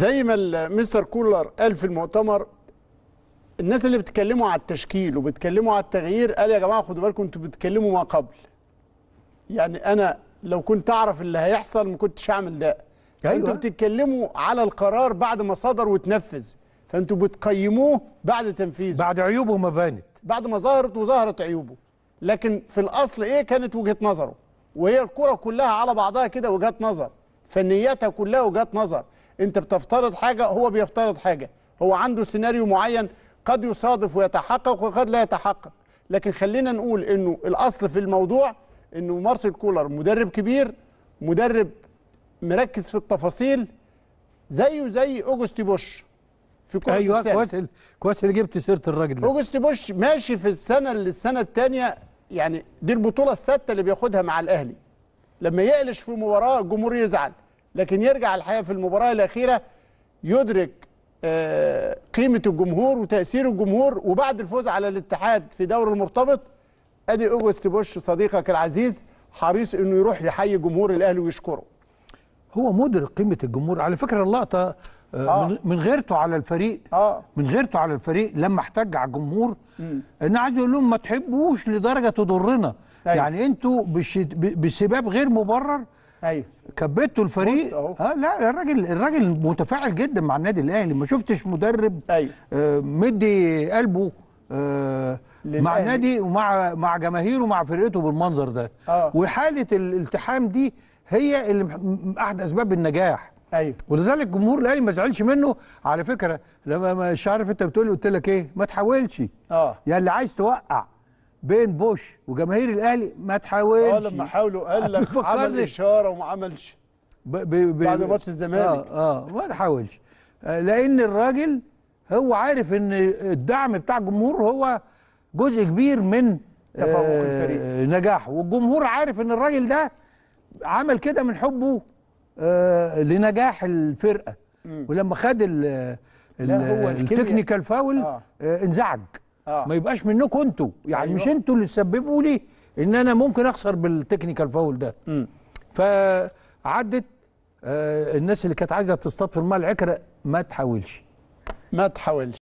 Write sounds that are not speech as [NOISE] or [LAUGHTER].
زي ما مستر كولر قال في المؤتمر الناس اللي بتتكلموا على التشكيل وبتكلموا على التغيير قال يا جماعه خدوا بالكم انتوا بتتكلموا ما قبل يعني انا لو كنت اعرف اللي هيحصل ما كنتش هعمل ده أيوة. انتوا بتتكلموا على القرار بعد ما صدر واتنفذ فانتوا بتقيموه بعد تنفيذه بعد عيوبه ما بانت بعد ما ظهرت وظهرت عيوبه لكن في الاصل ايه كانت وجهه نظره وهي الكره كلها على بعضها كده وجهات نظر فنياتها كلها وجهات نظر انت بتفترض حاجه هو بيفترض حاجه هو عنده سيناريو معين قد يصادف ويتحقق وقد لا يتحقق لكن خلينا نقول انه الاصل في الموضوع انه مارسيل كولر مدرب كبير مدرب مركز في التفاصيل زيه زي اوجستي بوش في كل أيوة ايوه كويس كويس اللي جبت سيره الراجل ده اوجستي بوش ماشي في السنه للسنه الثانيه يعني دي البطوله السادسه اللي بياخدها مع الاهلي لما يقلش في مباراه الجمهور يزعل لكن يرجع الحقيقه في المباراه الاخيره يدرك آه، قيمه الجمهور وتاثير الجمهور وبعد الفوز على الاتحاد في دور المرتبط ادي اوجست بوش صديقك العزيز حريص انه يروح يحيي جمهور الاهلي ويشكره هو مدرك قيمه الجمهور على فكره اللقطه آه. آه. من غيرته على الفريق آه. من غيرته على الفريق لما احتج على الجمهور انا عايز اقول لهم ما تحبوش لدرجه تضرنا أيوه. يعني انتوا بسباب غير مبرر ايوه كبته الفريق اه لا الراجل الراجل متفاعل جدا مع النادي الاهلي ما شفتش مدرب أيوه. آه مدي قلبه آه مع النادي ومع مع جماهيره ومع فرقته بالمنظر ده آه. وحاله الالتحام دي هي اللي احد اسباب النجاح ايوه ولذلك جمهور الاهلي ما زعلش منه على فكره لما مش عارف انت بتقول قلت لك ايه ما تحاولش اه يعني اللي عايز توقع بين بوش وجماهير الاهلي ما تحاولش اه لما حاولوا قال لك [LAUGHS] عمل اشاره وما عملش بعد ماتش الزمالك اه اه ما تحاولش آه، لان الراجل هو عارف ان الدعم بتاع الجمهور هو جزء كبير من آه، تفوق الفريق نجاحه والجمهور عارف ان الراجل ده عمل كده من حبه آه، لنجاح الفرقه ولما خد التكنيكال فاول آه. انزعج آه. ما يبقاش منكم انتوا يعني أيوة. مش انتوا اللي تسببوا لي ان انا ممكن اخسر بالتكنيكال فاول ده م. فعدت آه الناس اللي كانت عايزه تصطاد في الماء العكره ما تحاولش ما تحاولش